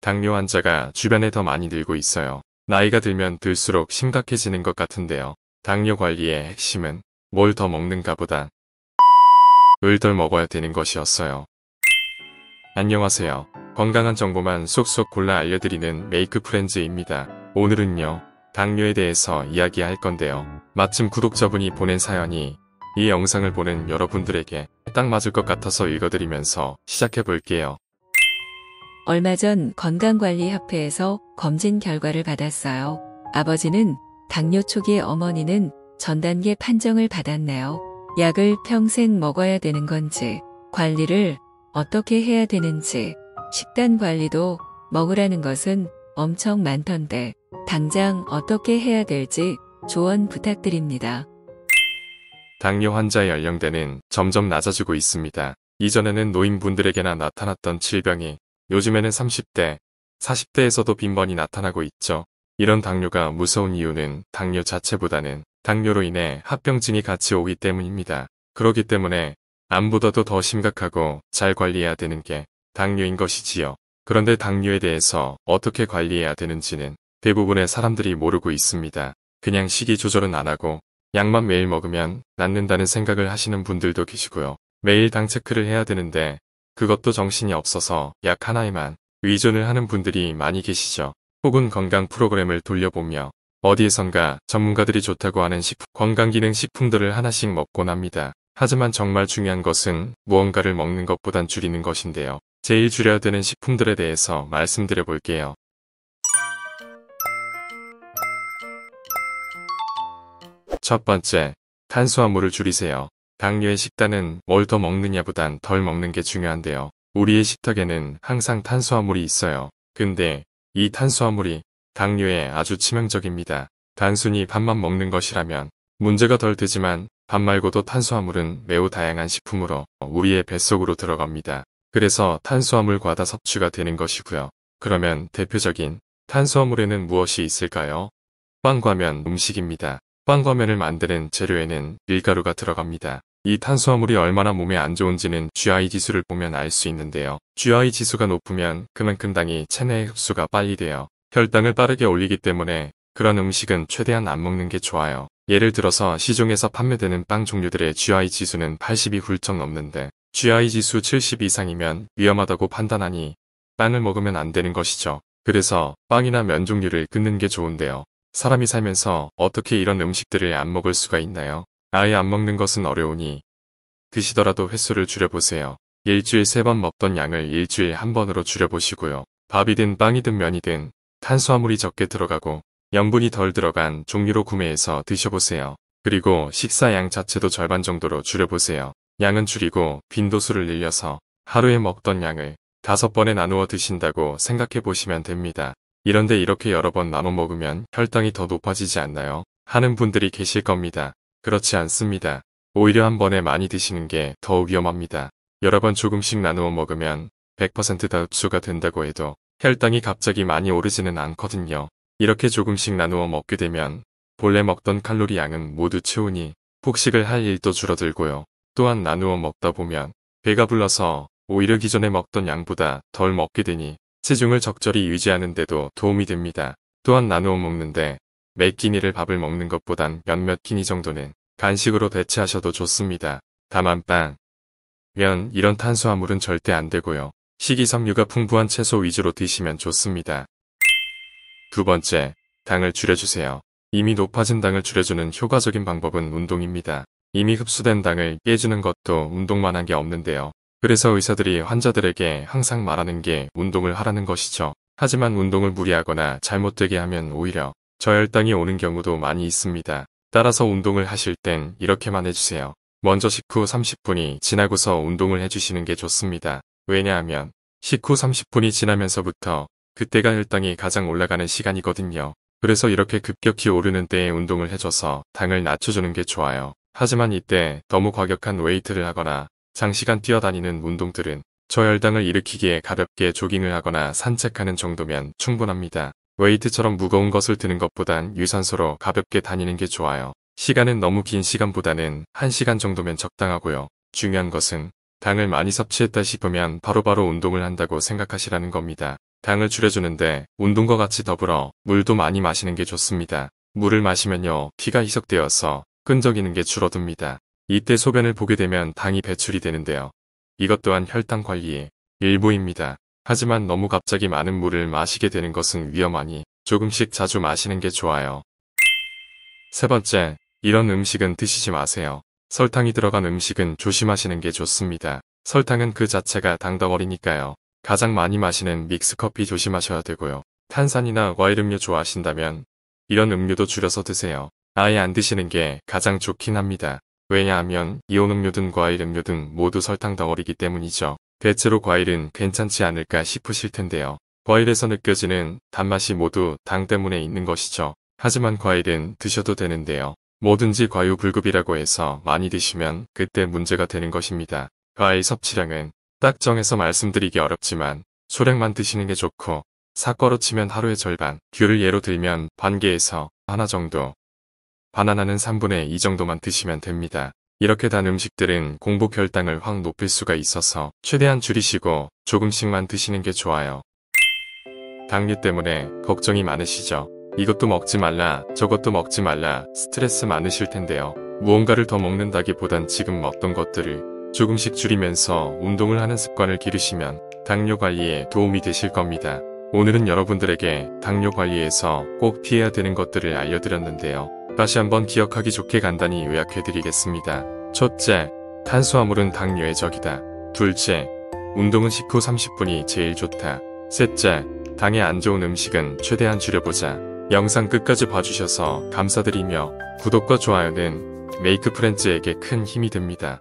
당뇨 환자가 주변에 더 많이 늘고 있어요. 나이가 들면 들수록 심각해지는 것 같은데요. 당뇨 관리의 핵심은 뭘 더 먹는가 보다 을 덜 먹어야 되는 것이었어요. 안녕하세요. 건강한 정보만 쏙쏙 골라 알려드리는 메이크 프렌즈입니다. 오늘은요. 당뇨에 대해서 이야기할 건데요. 마침 구독자분이 보낸 사연이 이 영상을 보는 여러분들에게 딱 맞을 것 같아서 읽어드리면서 시작해볼게요. 얼마 전 건강관리협회에서 검진 결과를 받았어요. 아버지는 당뇨 초기 어머니는 전단계 판정을 받았네요. 약을 평생 먹어야 되는 건지, 관리를 어떻게 해야 되는지, 식단 관리도 먹으라는 것은 엄청 많던데, 당장 어떻게 해야 될지 조언 부탁드립니다. 당뇨 환자 연령대는 점점 낮아지고 있습니다. 이전에는 노인분들에게나 나타났던 질병이 요즘에는 30대, 40대에서도 빈번히 나타나고 있죠. 이런 당뇨가 무서운 이유는 당뇨 자체보다는 당뇨로 인해 합병증이 같이 오기 때문입니다. 그러기 때문에 암보다도 더 심각하고 잘 관리해야 되는 게 당뇨인 것이지요. 그런데 당뇨에 대해서 어떻게 관리해야 되는지는 대부분의 사람들이 모르고 있습니다. 그냥 식이 조절은 안 하고 약만 매일 먹으면 낫는다는 생각을 하시는 분들도 계시고요. 매일 당 체크를 해야 되는데 그것도 정신이 없어서 약 하나에만 의존을 하는 분들이 많이 계시죠. 혹은 건강 프로그램을 돌려보며 어디에선가 전문가들이 좋다고 하는 식품, 건강기능식품들을 하나씩 먹곤 합니다. 하지만 정말 중요한 것은 무언가를 먹는 것보단 줄이는 것인데요. 제일 줄여야 되는 식품들에 대해서 말씀드려 볼게요. 첫 번째, 탄수화물을 줄이세요. 당뇨의 식단은 뭘 더 먹느냐보단 덜 먹는 게 중요한데요. 우리의 식탁에는 항상 탄수화물이 있어요. 근데 이 탄수화물이 당뇨에 아주 치명적입니다. 단순히 밥만 먹는 것이라면 문제가 덜 되지만 밥 말고도 탄수화물은 매우 다양한 식품으로 우리의 뱃속으로 들어갑니다. 그래서 탄수화물 과다 섭취가 되는 것이고요. 그러면 대표적인 탄수화물에는 무엇이 있을까요? 빵과면 음식입니다. 빵과면을 만드는 재료에는 밀가루가 들어갑니다. 이 탄수화물이 얼마나 몸에 안 좋은지는 GI 지수를 보면 알 수 있는데요. GI 지수가 높으면 그만큼 당이 체내의 흡수가 빨리 되어 혈당을 빠르게 올리기 때문에 그런 음식은 최대한 안 먹는 게 좋아요. 예를 들어서 시중에서 판매되는 빵 종류들의 GI 지수는 80이 훌쩍 넘는데 GI 지수 70 이상이면 위험하다고 판단하니 빵을 먹으면 안 되는 것이죠. 그래서 빵이나 면 종류를 끊는 게 좋은데요. 사람이 살면서 어떻게 이런 음식들을 안 먹을 수가 있나요? 아예 안 먹는 것은 어려우니 드시더라도 횟수를 줄여보세요. 일주일 세 번 먹던 양을 일주일 한 번으로 줄여보시고요. 밥이든 빵이든 면이든 탄수화물이 적게 들어가고 염분이 덜 들어간 종류로 구매해서 드셔보세요. 그리고 식사 양 자체도 절반 정도로 줄여보세요. 양은 줄이고 빈도수를 늘려서 하루에 먹던 양을 다섯 번에 나누어 드신다고 생각해 보시면 됩니다. 이런데 이렇게 여러 번 나눠 먹으면 혈당이 더 높아지지 않나요? 하는 분들이 계실 겁니다. 그렇지 않습니다. 오히려 한 번에 많이 드시는 게 더 위험합니다. 여러 번 조금씩 나누어 먹으면 100%다 흡수가 된다고 해도 혈당이 갑자기 많이 오르지는 않거든요. 이렇게 조금씩 나누어 먹게 되면 본래 먹던 칼로리 양은 모두 채우니 폭식을 할 일도 줄어들고요. 또한 나누어 먹다 보면 배가 불러서 오히려 기존에 먹던 양보다 덜 먹게 되니 체중을 적절히 유지하는데도 도움이 됩니다. 또한 나누어 먹는데 매 끼니를 밥을 먹는 것보단 몇몇 끼니 정도는 간식으로 대체하셔도 좋습니다. 다만 빵, 면 이런 탄수화물은 절대 안 되고요. 식이섬유가 풍부한 채소 위주로 드시면 좋습니다. 두 번째, 당을 줄여주세요. 이미 높아진 당을 줄여주는 효과적인 방법은 운동입니다. 이미 흡수된 당을 깨주는 것도 운동만 한 게 없는데요. 그래서 의사들이 환자들에게 항상 말하는 게 운동을 하라는 것이죠. 하지만 운동을 무리하거나 잘못되게 하면 오히려 저혈당이 오는 경우도 많이 있습니다. 따라서 운동을 하실 땐 이렇게만 해주세요. 먼저 식후 30분이 지나고서 운동을 해주시는 게 좋습니다. 왜냐하면 식후 30분이 지나면서부터 그때가 혈당이 가장 올라가는 시간이거든요. 그래서 이렇게 급격히 오르는 때에 운동을 해줘서 당을 낮춰주는 게 좋아요. 하지만 이때 너무 과격한 웨이트를 하거나 장시간 뛰어다니는 운동들은 저혈당을 일으키기에 가볍게 조깅을 하거나 산책하는 정도면 충분합니다. 웨이트처럼 무거운 것을 드는 것보단 유산소로 가볍게 다니는 게 좋아요. 시간은 너무 긴 시간보다는 1시간 정도면 적당하고요. 중요한 것은 당을 많이 섭취했다 싶으면 바로바로 바로 운동을 한다고 생각하시라는 겁니다. 당을 줄여주는데 운동과 같이 더불어 물도 많이 마시는 게 좋습니다. 물을 마시면요 피가 희석되어서 끈적이는 게 줄어듭니다. 이때 소변을 보게 되면 당이 배출이 되는데요. 이것 또한 혈당 관리의 일부입니다. 하지만 너무 갑자기 많은 물을 마시게 되는 것은 위험하니 조금씩 자주 마시는 게 좋아요. 세 번째, 이런 음식은 드시지 마세요. 설탕이 들어간 음식은 조심하시는 게 좋습니다. 설탕은 그 자체가 당덩어리니까요. 가장 많이 마시는 믹스커피 조심하셔야 되고요. 탄산이나 과일 음료 좋아하신다면 이런 음료도 줄여서 드세요. 아예 안 드시는 게 가장 좋긴 합니다. 왜냐하면 이온음료 등 과일음료 등 모두 설탕 덩어리기 때문이죠. 대체로 과일은 괜찮지 않을까 싶으실 텐데요. 과일에서 느껴지는 단맛이 모두 당 때문에 있는 것이죠. 하지만 과일은 드셔도 되는데요. 뭐든지 과유불급이라고 해서 많이 드시면 그때 문제가 되는 것입니다. 과일 섭취량은 딱 정해서 말씀드리기 어렵지만 소량만 드시는 게 좋고 사과로 치면 하루의 절반, 귤을 예로 들면 반 개에서 하나 정도, 바나나는 3분의 2 정도만 드시면 됩니다. 이렇게 단 음식들은 공복 혈당을 확 높일 수가 있어서 최대한 줄이시고 조금씩만 드시는 게 좋아요. 당뇨 때문에 걱정이 많으시죠? 이것도 먹지 말라 저것도 먹지 말라 스트레스 많으실 텐데요. 무언가를 더 먹는다기보단 지금 먹던 것들을 조금씩 줄이면서 운동을 하는 습관을 기르시면 당뇨 관리에 도움이 되실 겁니다. 오늘은 여러분들에게 당뇨 관리에서 꼭 피해야 되는 것들을 알려드렸는데요. 다시 한번 기억하기 좋게 간단히 요약해드리겠습니다. 첫째, 탄수화물은 당뇨의 적이다. 둘째, 운동은 식후 30분이 제일 좋다. 셋째, 당에 안 좋은 음식은 최대한 줄여보자. 영상 끝까지 봐주셔서 감사드리며 구독과 좋아요는 메이크 프렌즈에게 큰 힘이 됩니다.